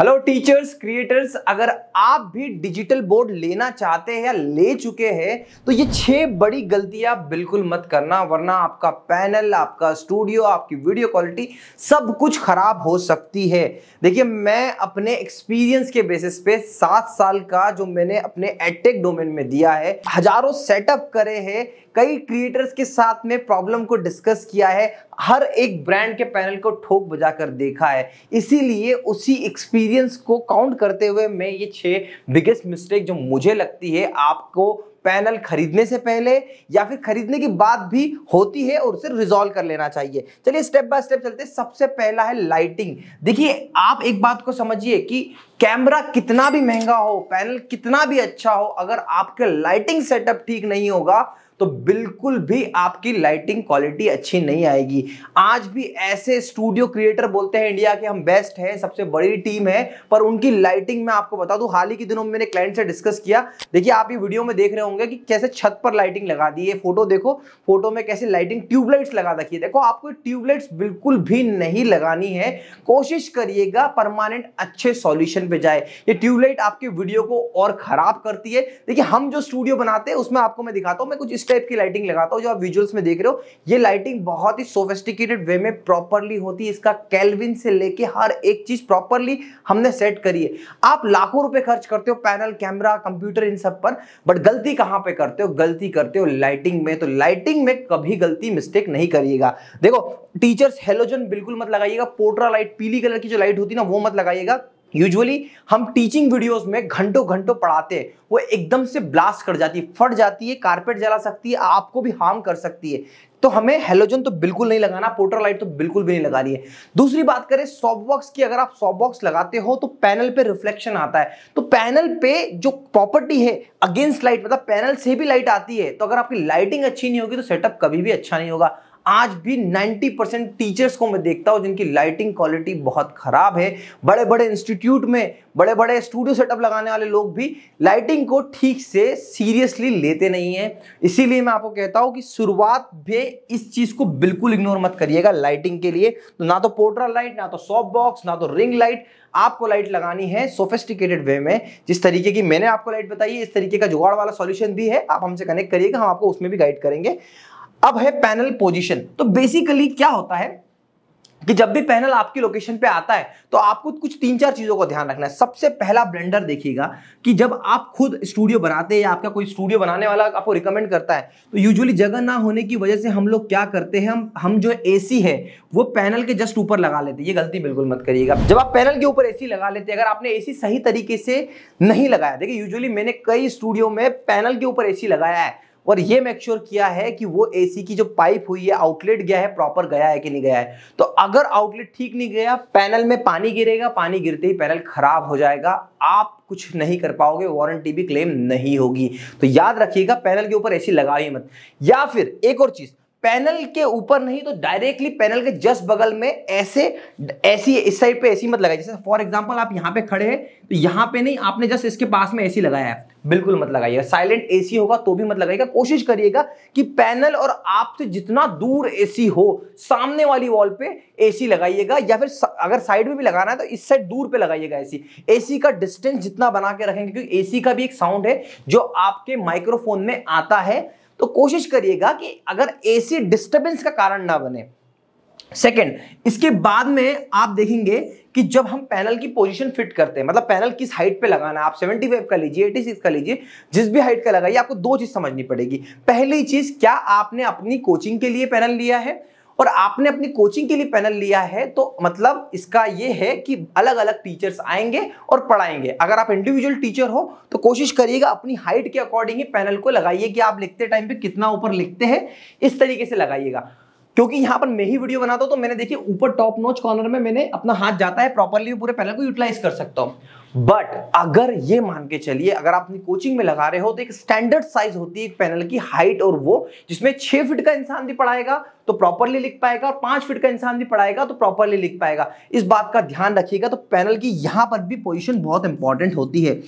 hello teachers creators अगर आप भी डिजिटल बोर्ड लेना चाहते हैं या ले चुके हैं तो ये छह बड़ी गलतियां बिल्कुल मत करना वरना आपका पैनल आपका स्टूडियो आपकी वीडियो क्वालिटी सब कुछ खराब हो सकती है देखिए मैं अपने एक्सपीरियंस के बेसिस पे सात साल का जो मैंने अपने एटेक डोमेन में दिया है हजारों सेटअप करे हैं कई क्रिएटर्स के साथ में प्रॉब्लम को डिस्कस किया है हर एक ब्रांड के पैनल को ठोक बजा कर देखा है इसीलिए उसी एक्सपीरियंस को काउंट करते हुए मैं ये छः बिगेस्ट मिस्टेक जो मुझे लगती है आपको पैनल खरीदने से पहले या फिर खरीदने की बात भी होती है और उसे रिजॉल्व कर लेना चाहिए चलिए स्टेप बाय स्टेप चलते हैं सबसे पहला है लाइटिंग देखिए आप एक बात को समझिए कि कैमरा कितना भी महंगा हो पैनल कितना भी अच्छा हो अगर आपके लाइटिंग सेटअप ठीक नहीं होगा तो बिल्कुल भी आपकी लाइटिंग क्वालिटी अच्छी नहीं आएगी आज भी ऐसे स्टूडियो क्रिएटर बोलते हैं इंडिया के हम बेस्ट हैं सबसे बड़ी टीम है पर उनकी लाइटिंग मैं आपको बता दूं हाल ही के दिनों में मैंने क्लाइंट से डिस्कस किया देखिए आप ये वीडियो में देख रहे होंगे कि कैसे छत पर लाइटिंग लगा दी ये फोटो देखो फोटो में कैसे लाइटिंग ट्यूबलाइट्स लगा रखी है देखो आपको ट्यूबलाइट्स बिल्कुल भी नहीं लगानी है कोशिश करिएगा परमानेंट अच्छे सॉल्यूशन पे जाए ये ट्यूबलाइट आपके वीडियो को और खराब करती है देखिए हम जो स्टूडियो बनाते हैं उसमें आपको मैं दिखाता हूँ मैं कुछ इस टाइप की लाइटिंग लगाता हूँ जो आप विजुअल्स में देख रहे हो ये लाइटिंग बहुत ही सोफेस्टिकेटेड वे में प्रॉपरली होती है इसका कैलविन से लेके हर एक चीज प्रॉपरली हमने सेट करी है आप लाखों रुपए खर्च करते हो पैनल कैमरा कंप्यूटर इन सब पर बट गलती कहाँ पे करते हो गलती करते हो लाइटिंग में तो लाइटिंग में कभी गलती मिस्टेक नहीं करिएगा देखो टीचर्स हेलोजन बिल्कुल मत लगाइएगा पोट्रा लाइट पीली कलर की जो लाइट होती है ना वो मत लगाइएगा यूजुअली हम टीचिंग वीडियोस में घंटों घंटों पढ़ाते हैं वो एकदम से ब्लास्ट कर जाती है फट जाती है कारपेट जला सकती है आपको भी हार्म कर सकती है तो हमें हेलोजन तो बिल्कुल नहीं लगाना पोटर लाइट तो बिल्कुल भी नहीं लगानी है दूसरी बात करें सॉफ्ट बॉक्स की अगर आप सॉफ्ट बॉक्स लगाते हो तो पैनल पे रिफ्लेक्शन आता है तो पैनल पे जो प्रॉपर्टी है अगेंस्ट लाइट मतलब पैनल से भी लाइट आती है तो अगर आपकी लाइटिंग अच्छी नहीं होगी तो सेटअप कभी भी अच्छा नहीं होगा आज भी 90 परसेंट टीचर्स को मैं देखता हूँ जिनकी लाइटिंग क्वालिटी बहुत ख़राब है बड़े बड़े इंस्टीट्यूट में बड़े बड़े स्टूडियो सेटअप लगाने वाले लोग भी लाइटिंग को ठीक से सीरियसली लेते नहीं हैं इसीलिए मैं आपको कहता हूँ कि शुरुआत में इस चीज़ को बिल्कुल इग्नोर मत करिएगा लाइटिंग के लिए तो ना तो पोर्ट्रा लाइट ना तो सॉफ्ट बॉक्स ना तो रिंग लाइट आपको लाइट लगानी है सोफेस्टिकेटेड वे में जिस तरीके की मैंने आपको लाइट बताई है इस तरीके का जुगाड़ वाला सॉल्यूशन भी है आप हमसे कनेक्ट करिएगा हम आपको उसमें भी गाइड करेंगे अब है पैनल पोजीशन तो बेसिकली क्या होता है कि जब भी पैनल आपकी लोकेशन पे आता है तो आपको कुछ तीन चार चीज़ों का ध्यान रखना है सबसे पहला ब्लेंडर देखिएगा कि जब आप खुद स्टूडियो बनाते हैं या आपका कोई स्टूडियो बनाने वाला आपको रिकमेंड करता है तो यूजुअली जगह ना होने की वजह से हम लोग क्या करते हैं हम हम जो एसी है वो पैनल के जस्ट ऊपर लगा लेते हैं ये गलती बिल्कुल मत करिएगा जब आप पैनल के ऊपर ए लगा लेते हैं अगर आपने ए सही तरीके से नहीं लगाया देखिए यूजली मैंने कई स्टूडियो में पैनल के ऊपर ए लगाया है और ये मेक श्योर किया है कि वो एसी की जो पाइप हुई है आउटलेट गया है प्रॉपर गया है कि नहीं गया है तो अगर आउटलेट ठीक नहीं गया पैनल में पानी गिरेगा पानी गिरते ही पैनल खराब हो जाएगा आप कुछ नहीं कर पाओगे वारंटी भी क्लेम नहीं होगी तो याद रखिएगा पैनल के ऊपर एसी ही मत या फिर एक और चीज पैनल के ऊपर नहीं तो डायरेक्टली पैनल के जस्ट बगल में ऐसे ऐसी इस साइड पे ऐसी मत लगाइए जैसे फॉर एग्जांपल आप यहाँ पे खड़े हैं तो यहाँ पे नहीं आपने जस्ट इसके पास में एसी लगाया है बिल्कुल मत लगाइएगा साइलेंट एसी होगा तो भी मत लगाइएगा कोशिश करिएगा कि पैनल और आपसे जितना दूर ए हो सामने वाली वॉल पे ए लगाइएगा या फिर अगर साइड में भी लगाना है तो इस साइड दूर पे लगाइएगा ए सी का डिस्टेंस जितना बना के रखेंगे क्योंकि ए का भी एक साउंड है जो आपके माइक्रोफोन में आता है तो कोशिश करिएगा कि अगर एसी डिस्टर्बेंस का कारण ना बने सेकंड इसके बाद में आप देखेंगे कि जब हम पैनल की पोजीशन फिट करते हैं मतलब पैनल किस हाइट पे लगाना आप 75 का लीजिए 86 का लीजिए जिस भी हाइट का लगाइए आपको दो चीज़ समझनी पड़ेगी पहली चीज़ क्या आपने अपनी कोचिंग के लिए पैनल लिया है और आपने अपनी कोचिंग के लिए पैनल लिया है तो मतलब इसका ये है कि अलग अलग टीचर्स आएंगे और पढ़ाएंगे अगर आप इंडिविजुअल टीचर हो तो कोशिश करिएगा अपनी हाइट के अकॉर्डिंग ही पैनल को लगाइए कि आप लिखते टाइम पे कितना ऊपर लिखते हैं इस तरीके से लगाइएगा क्योंकि यहाँ पर मैं ही वीडियो बनाता हूं तो मैंने देखिए ऊपर टॉप नोच कॉर्नर में मैंने अपना हाथ जाता है प्रॉपरली पूरे पैनल को यूटिलाइज कर सकता हूं बट अगर ये मान के चलिए अगर आप अपनी कोचिंग में लगा रहे हो तो एक स्टैंडर्ड साइज होती है एक पैनल की हाइट और वो जिसमें छह फीट का इंसान भी पढ़ाएगा तो प्रॉपरली लिख पाएगा और पांच फीट का इंसान भी पढ़ाएगा तो प्रॉपरली लिख पाएगा इस बात का ध्यान रखिएगा तो पैनल की यहाँ पर भी पोजिशन बहुत इंपॉर्टेंट होती है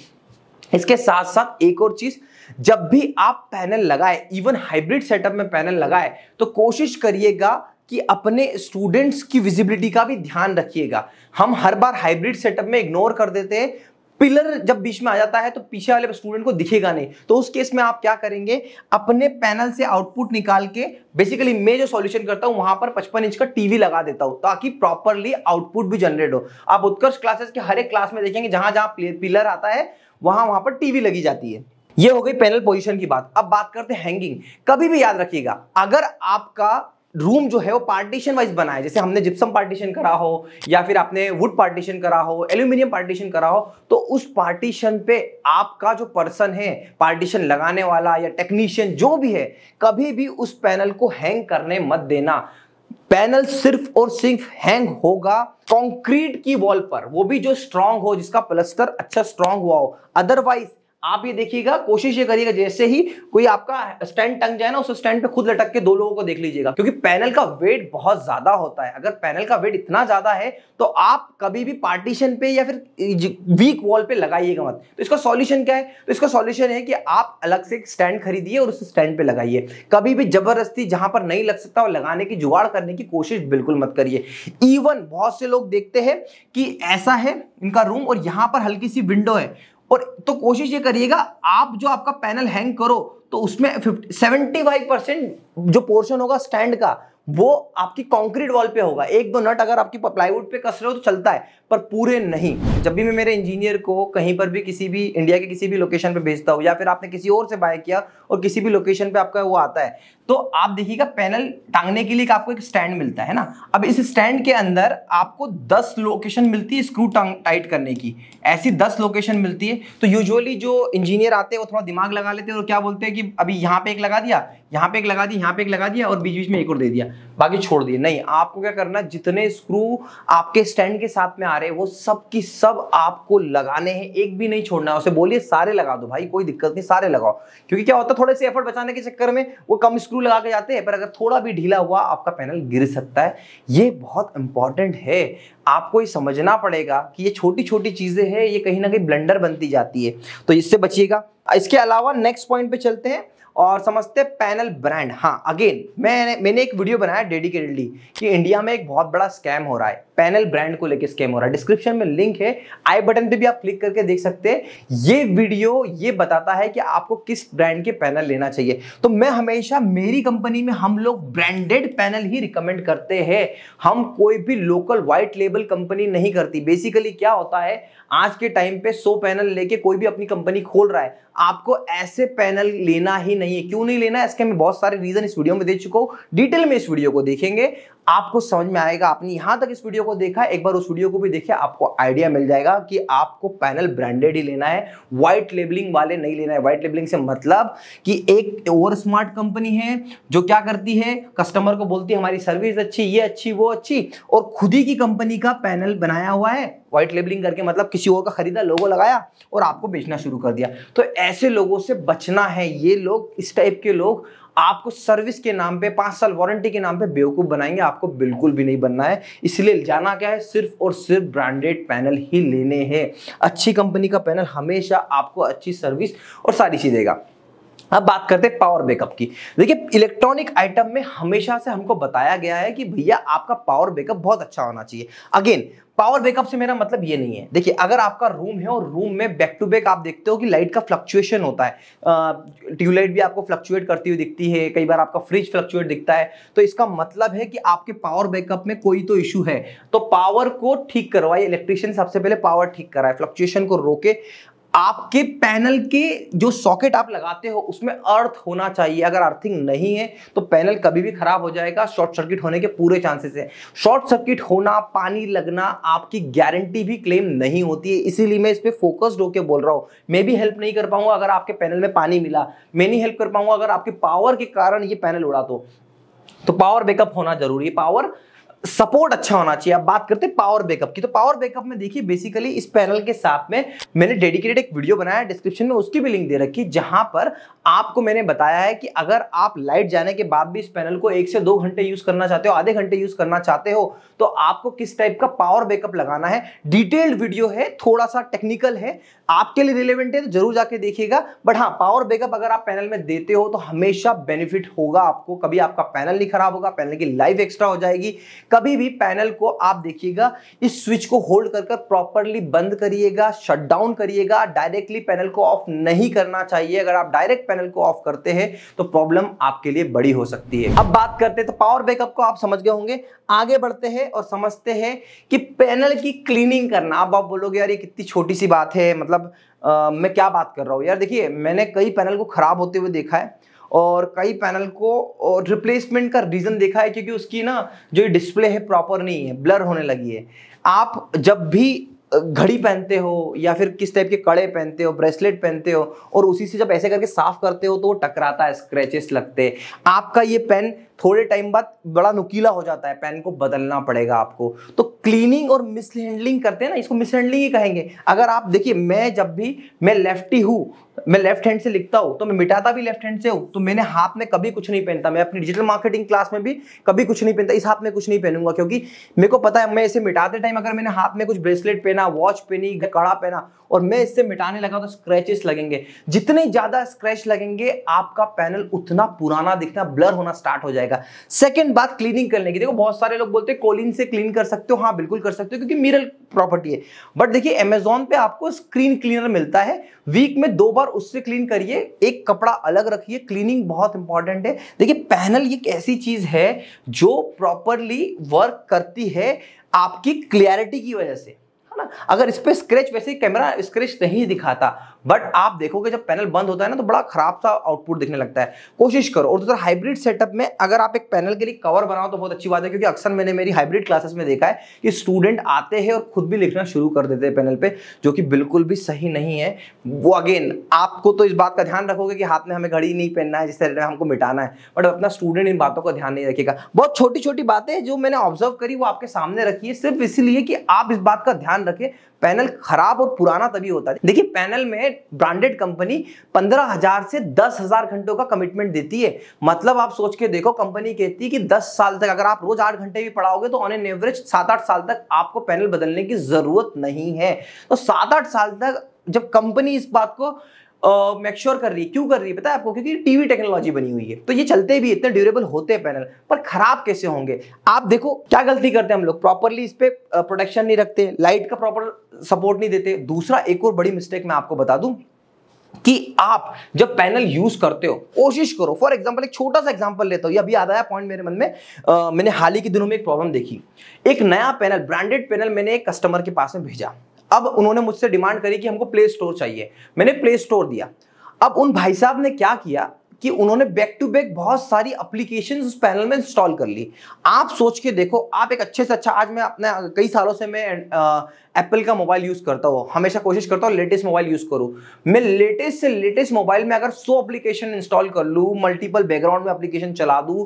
इसके साथ साथ एक और चीज जब भी आप पैनल लगाए इवन हाइब्रिड सेटअप में पैनल लगाए तो कोशिश करिएगा कि अपने स्टूडेंट्स की विजिबिलिटी का भी ध्यान रखिएगा हम हर बार हाइब्रिड सेटअप में इग्नोर कर देते हैं पिलर जब बीच में आ जाता है तो पीछे वाले स्टूडेंट को दिखेगा नहीं तो उस केस में आप क्या करेंगे अपने पैनल से आउटपुट निकाल के बेसिकली मैं जो सॉल्यूशन करता हूं वहां पर 55 इंच का टीवी लगा देता हूं ताकि प्रॉपरली आउटपुट भी जनरेट हो आप उत्कर्ष क्लासेस के हर एक क्लास में देखेंगे जहां जहां पिलर आता है वहां वहां पर टीवी लगी जाती है ये हो गई पैनल पोजीशन की बात अब बात करते हैं हैंगिंग कभी भी याद रखिएगा अगर आपका रूम जो है वो पार्टीशन वाइज बना है जैसे हमने जिप्सम पार्टीशन करा हो या फिर आपने वुड पार्टीशन करा हो एल्यूमिनियम पार्टीशन करा हो तो उस पार्टीशन पे आपका जो पर्सन है पार्टीशन लगाने वाला या टेक्नीशियन जो भी है कभी भी उस पैनल को हैंग करने मत देना पैनल सिर्फ और सिर्फ हैंग होगा कंक्रीट की वॉल पर वो भी जो स्ट्रांग हो जिसका प्लस्टर अच्छा स्ट्रांग हुआ हो अदरवाइज आप ये देखिएगा कोशिश ये करिएगा जैसे ही कोई आपका स्टैंड टंग जाए ना उस स्टैंड पे खुद लटक के दो लोगों को देख लीजिएगा क्योंकि पैनल का वेट बहुत ज्यादा होता है अगर पैनल का वेट इतना ज्यादा है तो आप कभी भी पार्टीशन पे या फिर वीक वॉल पे लगाइएगा मत तो इसका सॉल्यूशन क्या है तो इसका सॉल्यूशन है कि आप अलग से स्टैंड खरीदिए और उस स्टैंड पे लगाइए कभी भी जबरदस्ती जहां पर नहीं लग सकता और लगाने की जुगाड़ करने की कोशिश बिल्कुल मत करिए इवन बहुत से लोग देखते हैं कि ऐसा है इनका रूम और यहां पर हल्की सी विंडो है और तो कोशिश ये करिएगा आप जो आपका पैनल हैंग करो तो उसमें सेवेंटी फाइव परसेंट जो पोर्शन होगा स्टैंड का वो आपकी कंक्रीट वॉल पे होगा एक दो नट अगर आपकी प्लाईवुड पे कस रहे हो तो चलता है पर पूरे नहीं जब भी मैं मेरे इंजीनियर को कहीं पर भी किसी भी इंडिया के किसी भी लोकेशन पे भेजता हूँ या फिर आपने किसी और से बाय किया और किसी भी लोकेशन पे आपका वो आता है तो आप देखिएगा पैनल टांगने के लिए आपको एक स्टैंड मिलता है ना अब इस स्टैंड के अंदर आपको दस लोकेशन मिलती है स्क्रू टाइट करने की ऐसी दस लोकेशन मिलती है तो यूजली जो इंजीनियर आते हैं वो थोड़ा दिमाग लगा लेते हैं और क्या बोलते हैं कि अभी यहाँ पे एक लगा दिया यहाँ पे एक लगा दिया यहाँ पे एक लगा दिया और बीच बीच में एक और दे दिया बाकी छोड़ दिए नहीं आपको क्या करना जितने स्क्रू आपके स्टैंड के साथ में आ रहे हैं वो सब की सब आपको लगाने हैं एक भी नहीं छोड़ना है उसे बोलिए सारे लगा दो भाई कोई दिक्कत नहीं सारे लगाओ क्योंकि क्या होता है थोड़े से एफर्ट बचाने के चक्कर में वो कम स्क्रू लगा के जाते हैं पर अगर थोड़ा भी ढीला हुआ आपका पैनल गिर सकता है ये बहुत इंपॉर्टेंट है आपको ये समझना पड़ेगा कि ये छोटी छोटी चीज़ें हैं ये कहीं ना कहीं ब्लेंडर बनती जाती है तो इससे बचिएगा इसके अलावा नेक्स्ट पॉइंट पे चलते हैं और समझते पैनल ब्रांड हाँ अगेन मैंने मैंने एक वीडियो बनाया डेडिकेटेडली कि इंडिया में एक बहुत बड़ा स्कैम हो रहा है पैनल ब्रांड को लेकर स्कैम हो रहा है डिस्क्रिप्शन में लिंक है आई बटन पे भी आप क्लिक करके देख सकते हैं ये वीडियो ये बताता है कि आपको किस ब्रांड के पैनल लेना चाहिए तो मैं हमेशा मेरी कंपनी में हम लोग ब्रांडेड पैनल ही रिकमेंड करते हैं हम कोई भी लोकल वाइट लेबल कंपनी नहीं करती बेसिकली क्या होता है आज के टाइम पे सो पैनल लेके कोई भी अपनी कंपनी खोल रहा है आपको ऐसे पैनल लेना ही नहीं है क्यों नहीं लेना है इसके मैं बहुत सारे रीजन इस वीडियो में दे चुका हूँ डिटेल में इस वीडियो को देखेंगे आपको समझ में आएगा आपने यहां तक इस वीडियो को देखा एक बार उस वीडियो को भी देखिए आपको आइडिया मिल जाएगा कि आपको पैनल ब्रांडेड ही लेना है व्हाइट लेबलिंग वाले नहीं लेना है व्हाइट लेबलिंग से मतलब कि एक ओवर स्मार्ट कंपनी है जो क्या करती है कस्टमर को बोलती है हमारी सर्विस अच्छी ये अच्छी वो अच्छी और खुद ही की कंपनी का पैनल बनाया हुआ है व्हाइट लेबलिंग करके मतलब किसी और का खरीदा लोगो लगाया और आपको बेचना शुरू कर दिया तो ऐसे लोगों से बचना है ये लोग इस टाइप के लोग आपको सर्विस के नाम पे पांच साल वारंटी के नाम पे बेवकूफ बनाएंगे आपको बिल्कुल भी नहीं बनना है इसलिए जाना क्या है सिर्फ और सिर्फ ब्रांडेड पैनल ही लेने हैं अच्छी कंपनी का पैनल हमेशा आपको अच्छी सर्विस और सारी चीज देगा अब हाँ, बात करते हैं पावर बैकअप की देखिए इलेक्ट्रॉनिक आइटम में हमेशा से हमको बताया गया है कि भैया आपका पावर बैकअप बहुत अच्छा होना चाहिए अगेन पावर बैकअप से मेरा मतलब ये नहीं है देखिए अगर आपका रूम है और रूम में बैक टू बैक आप देखते हो कि लाइट का फ्लक्चुएशन होता है ट्यूबलाइट भी आपको फ्लक्चुएट करती हुई दिखती है कई बार आपका फ्रिज फ्लक्चुएट दिखता है तो इसका मतलब है कि आपके पावर बैकअप में कोई तो इशू है तो पावर को ठीक करवाइए इलेक्ट्रिशियन सबसे पहले पावर ठीक कराए फ्लक्चुएशन को रोके आपके पैनल के जो सॉकेट आप लगाते हो उसमें अर्थ होना चाहिए अगर अर्थिंग नहीं है तो पैनल कभी भी खराब हो जाएगा शॉर्ट सर्किट होने के पूरे चांसेस हैं शॉर्ट सर्किट होना पानी लगना आपकी गारंटी भी क्लेम नहीं होती है इसीलिए मैं इस पर फोकस्ड होकर बोल रहा हूँ मैं भी हेल्प नहीं कर पाऊंगा अगर आपके पैनल में पानी मिला मैं नहीं हेल्प कर पाऊंगा अगर आपके पावर के कारण ये पैनल उड़ा तो, तो पावर बैकअप होना जरूरी है पावर सपोर्ट अच्छा होना चाहिए अब बात करते हैं पावर बैकअप की तो पावर बैकअप में देखिए बेसिकली इस पैनल के साथ में मैंने डेडिकेटेड एक वीडियो बनाया डिस्क्रिप्शन में उसकी भी लिंक दे रखी जहां पर आपको मैंने बताया है कि अगर आप लाइट जाने के बाद भी इस पैनल को एक से दो घंटे यूज करना चाहते हो आधे घंटे यूज करना चाहते हो तो आपको किस टाइप का पावर बैकअप लगाना है डिटेल्ड वीडियो है थोड़ा सा टेक्निकल है आपके लिए रिलेवेंट है तो जरूर जाके देखिएगा बट हाँ पावर बैकअप अगर आप पैनल में देते हो तो हमेशा बेनिफिट होगा आपको कभी आपका पैनल नहीं खराब होगा पैनल की लाइफ एक्स्ट्रा हो जाएगी कभी भी पैनल को आप देखिएगा इस स्विच को होल्ड कर प्रॉपरली बंद करिएगा शट डाउन करिएगा डायरेक्टली पैनल को ऑफ नहीं करना चाहिए अगर आप डायरेक्ट पैनल को ऑफ करते हैं तो प्रॉब्लम आपके लिए बड़ी हो सकती है अब बात करते हैं तो पावर बैकअप को आप समझ गए होंगे आगे बढ़ते हैं और समझते हैं कि पैनल की क्लीनिंग करना अब आप बोलोगे यार ये कितनी छोटी सी बात है मतलब आ, मैं क्या बात कर रहा हूँ यार देखिए मैंने कई पैनल को खराब होते हुए देखा है और कई पैनल को और रिप्लेसमेंट का रीज़न देखा है क्योंकि उसकी ना जो डिस्प्ले है प्रॉपर नहीं है ब्लर होने लगी है आप जब भी घड़ी पहनते हो या फिर किस टाइप के कड़े पहनते हो ब्रेसलेट पहनते हो और उसी से जब ऐसे करके साफ करते हो तो वो टकराता है स्क्रैचेस लगते हैं आपका ये पेन थोड़े टाइम बाद बड़ा नुकीला हो जाता है पेन को बदलना पड़ेगा आपको तो क्लीनिंग और मिसहैंडलिंग करते हैं ना इसको मिसहैंडलिंग ही कहेंगे अगर आप देखिए मैं जब भी मैं लेफ्टी हूँ मैं लेफ्ट हैंड से लिखता हूँ तो मैं मिटाता भी लेफ्ट हैंड से हूँ तो मैंने हाथ में कभी कुछ नहीं पहनता मैं अपनी डिजिटल मार्केटिंग क्लास में भी कभी कुछ नहीं पहनता इस हाथ में कुछ नहीं पहनूंगा क्योंकि मेरे को पता है मैं इसे मिटाते टाइम अगर मैंने हाथ में कुछ ब्रेसलेट पहना वॉच पहनी कड़ा पहना और मैं इससे मिटाने लगा तो स्क्रैचेस लगेंगे जितने ज़्यादा स्क्रैच लगेंगे आपका पैनल उतना पुराना दिखना ब्लर होना स्टार्ट हो जाएगा जाएगा सेकंड बात क्लीनिंग करने की देखो बहुत सारे लोग बोलते हैं कोलिन से क्लीन कर सकते हो हाँ बिल्कुल कर सकते हो क्योंकि मिरल प्रॉपर्टी है बट देखिए अमेजोन पे आपको स्क्रीन क्लीनर मिलता है वीक में दो बार उससे क्लीन करिए एक कपड़ा अलग रखिए क्लीनिंग बहुत इंपॉर्टेंट है देखिए पैनल एक ऐसी चीज है जो प्रॉपरली वर्क करती है आपकी क्लियरिटी की वजह से है ना अगर इस पर स्क्रेच वैसे कैमरा स्क्रेच नहीं दिखाता बट आप देखोगे जब पैनल बंद होता है ना तो बड़ा खराब सा आउटपुट दिखने लगता है कोशिश करो और दूसरा हाइब्रिड सेटअप में अगर आप एक पैनल के लिए कवर बनाओ तो बहुत अच्छी बात है क्योंकि अक्सर मैंने मेरी हाइब्रिड क्लासेस में देखा है कि स्टूडेंट आते हैं और खुद भी लिखना शुरू कर देते हैं पैनल पे जो कि बिल्कुल भी सही नहीं है वो अगेन आपको तो इस बात का ध्यान रखोगे कि हाथ में हमें घड़ी नहीं पहनना है जिस तरह हमको मिटाना है बट अपना स्टूडेंट इन बातों का ध्यान नहीं रखेगा बहुत छोटी छोटी बातें जो मैंने ऑब्जर्व करी वो आपके सामने रखी है सिर्फ इसीलिए कि आप इस बात का ध्यान रखें पैनल खराब और पुराना तभी होता है देखिए पैनल में ब्रांडेड कंपनी पंद्रह हजार से दस हजार घंटों का कमिटमेंट देती है मतलब आप सोच के देखो कंपनी कहती है कि दस साल तक अगर आप रोज आठ घंटे भी पढ़ाओगे तो ऑन एन एवरेज सात आठ साल तक आपको पैनल बदलने की जरूरत नहीं है तो सात आठ साल तक जब कंपनी इस बात को मैक्श्योर uh, कर रही है क्यों कर रही है पता है आपको क्योंकि टीवी टेक्नोलॉजी बनी हुई है तो ये चलते भी इतने ड्यूरेबल होते हैं पैनल पर खराब कैसे होंगे आप देखो क्या गलती करते हैं हम लोग प्रॉपरली इस पर प्रोटेक्शन नहीं रखते लाइट का प्रॉपर सपोर्ट नहीं देते दूसरा एक और बड़ी मिस्टेक मैं आपको बता दूं कि आप जब पैनल यूज करते हो कोशिश करो फॉर एग्जाम्पल एक छोटा सा एग्जाम्पल लेता हूं ये अभी याद आया पॉइंट मेरे मन में आ, मैंने हाल ही के दिनों में एक प्रॉब्लम देखी एक नया पैनल ब्रांडेड पैनल मैंने एक कस्टमर के पास में भेजा अब उन्होंने मुझसे डिमांड करी कि हमको प्ले स्टोर चाहिए मैंने प्ले स्टोर दिया अब उन भाई साहब ने क्या किया कि उन्होंने बैक टू बैक बहुत सारी अप्लीकेशन उस पैनल में इंस्टॉल कर ली आप सोच के देखो आप एक अच्छे से अच्छा आज मैं अपने कई सालों से मैं एप्पल का मोबाइल यूज़ करता हूँ हमेशा कोशिश करता हूँ लेटेस्ट मोबाइल यूज़ करूँ मैं लेटेस्ट से लेटेस्ट मोबाइल में अगर सौ अप्लीकेशन इंस्टॉल कर लूँ मल्टीपल बैकग्राउंड में अप्लीकेशन चला दूँ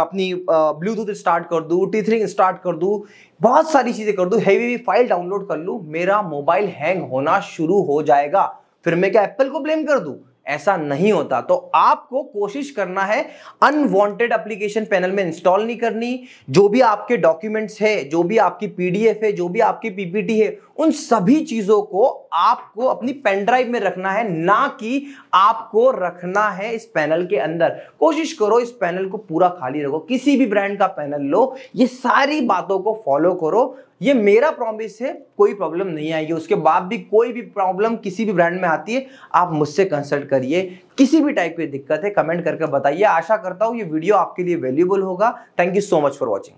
अपनी ब्लूटूथ स्टार्ट कर दूँ टी थ्री स्टार्ट कर दूँ बहुत सारी चीज़ें कर दूँ हैवी फाइल डाउनलोड कर लूँ मेरा मोबाइल हैंग होना शुरू हो जाएगा फिर मैं क्या एप्पल को ब्लेम कर दूँ ऐसा नहीं होता तो आपको कोशिश करना है अनवांटेड एप्लीकेशन पैनल में इंस्टॉल नहीं करनी जो भी आपके डॉक्यूमेंट्स है जो भी आपकी पीडीएफ है जो भी आपकी पीपीटी है उन सभी चीजों को आपको अपनी पेन ड्राइव में रखना है ना कि आपको रखना है इस पैनल के अंदर कोशिश करो इस पैनल को पूरा खाली रखो किसी भी ब्रांड का पैनल लो ये सारी बातों को फॉलो करो ये मेरा प्रॉमिस है कोई प्रॉब्लम नहीं आएगी उसके बाद भी कोई भी प्रॉब्लम किसी भी ब्रांड में आती है आप मुझसे कंसल्ट करिए किसी भी टाइप की दिक्कत है कमेंट करके बताइए आशा करता हूँ ये वीडियो आपके लिए वैल्यूबल होगा thank you so much for watching